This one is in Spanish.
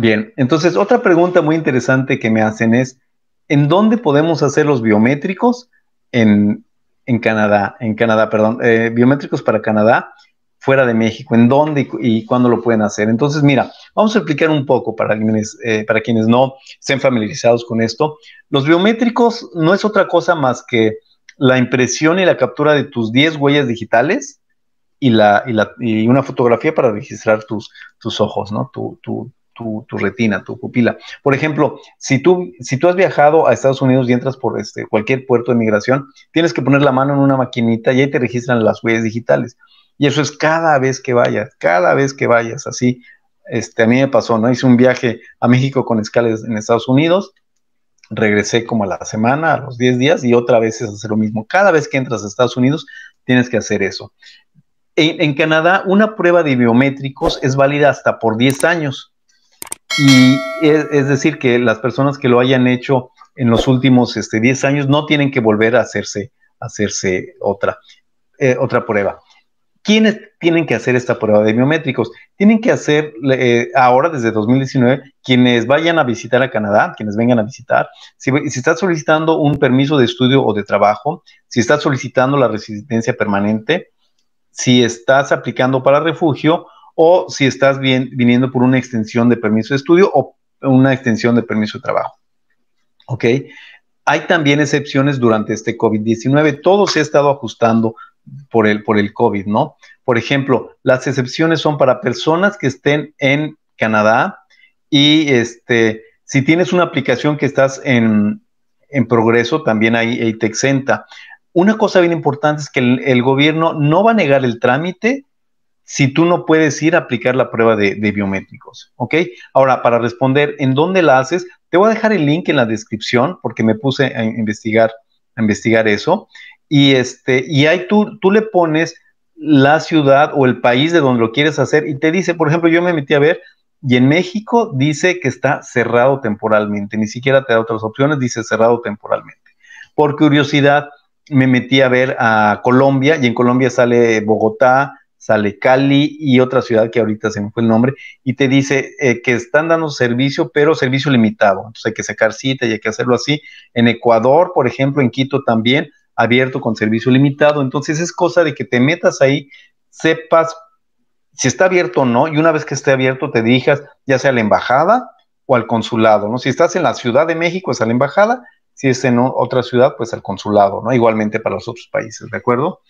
Bien, entonces otra pregunta muy interesante que me hacen es, ¿en dónde podemos hacer los biométricos en, Canadá? En Canadá, perdón, eh, biométricos para Canadá fuera de México, ¿en dónde y, cuándo lo pueden hacer? Entonces, mira, vamos a explicar un poco para quienes, eh, para quienes no estén familiarizados con esto. Los biométricos no es otra cosa más que la impresión y la captura de tus 10 huellas digitales y, la, y, la, y una fotografía para registrar tus, tus ojos, ¿no? Tu, tu, tu, retina, tu pupila. Por ejemplo, si tú, si tú has viajado a Estados Unidos y entras por este, cualquier puerto de migración, tienes que poner la mano en una maquinita y ahí te registran las huellas digitales. Y eso es cada vez que vayas, cada vez que vayas, así. Este, a mí me pasó, ¿no? Hice un viaje a México con escales en Estados Unidos, regresé como a la semana, a los 10 días, y otra vez es hacer lo mismo. Cada vez que entras a Estados Unidos, tienes que hacer eso. En, en Canadá, una prueba de biométricos es válida hasta por 10 años. Y es, decir, que las personas que lo hayan hecho en los últimos 10 este, años no tienen que volver a hacerse, hacerse eh, otra, prueba. ¿Quiénes tienen que hacer esta prueba de biométricos? Tienen que hacer eh, ahora, desde 2019, quienes vayan a visitar a Canadá, quienes vengan a visitar, si, si estás solicitando un permiso de estudio o de trabajo, si estás solicitando la residencia permanente, si estás aplicando para refugio o si estás bien, viniendo por una extensión de permiso de estudio o una extensión de permiso de trabajo. ¿Ok? Hay también excepciones durante este COVID-19. Todo se ha estado ajustando por el, por el COVID, ¿no? Por ejemplo, las excepciones son para personas que estén en Canadá y este, si tienes una aplicación que estás en, progreso, también ahí, te exenta. Una cosa bien importante es que el, el gobierno no va a negar el trámite si tú no puedes ir a aplicar la prueba de, biométricos. ¿Ok? Ahora, para responder en dónde la haces, te voy a dejar el link en la descripción porque me puse a investigar, a investigar eso. Y, este, y ahí tú, tú le pones la ciudad o el país de donde lo quieres hacer y te dice, por ejemplo, yo me metí a ver y en México dice que está cerrado temporalmente, ni siquiera te da otras opciones, dice cerrado temporalmente. Por curiosidad, me metí a ver a Colombia y en Colombia sale Bogotá, sale Cali y otra ciudad que ahorita se me fue el nombre, y te dice eh, que están dando servicio, pero servicio limitado. Entonces hay que sacar cita y hay que hacerlo así. En Ecuador, por ejemplo, en Quito también, abierto con servicio limitado. Entonces es cosa de que te metas ahí, sepas si está abierto o no, y una vez que esté abierto te dirijas ya sea a la embajada o al consulado, ¿no? Si estás en la Ciudad de México es a la embajada, si es en otra ciudad, pues al consulado, ¿no? Igualmente para los otros países, ¿de acuerdo?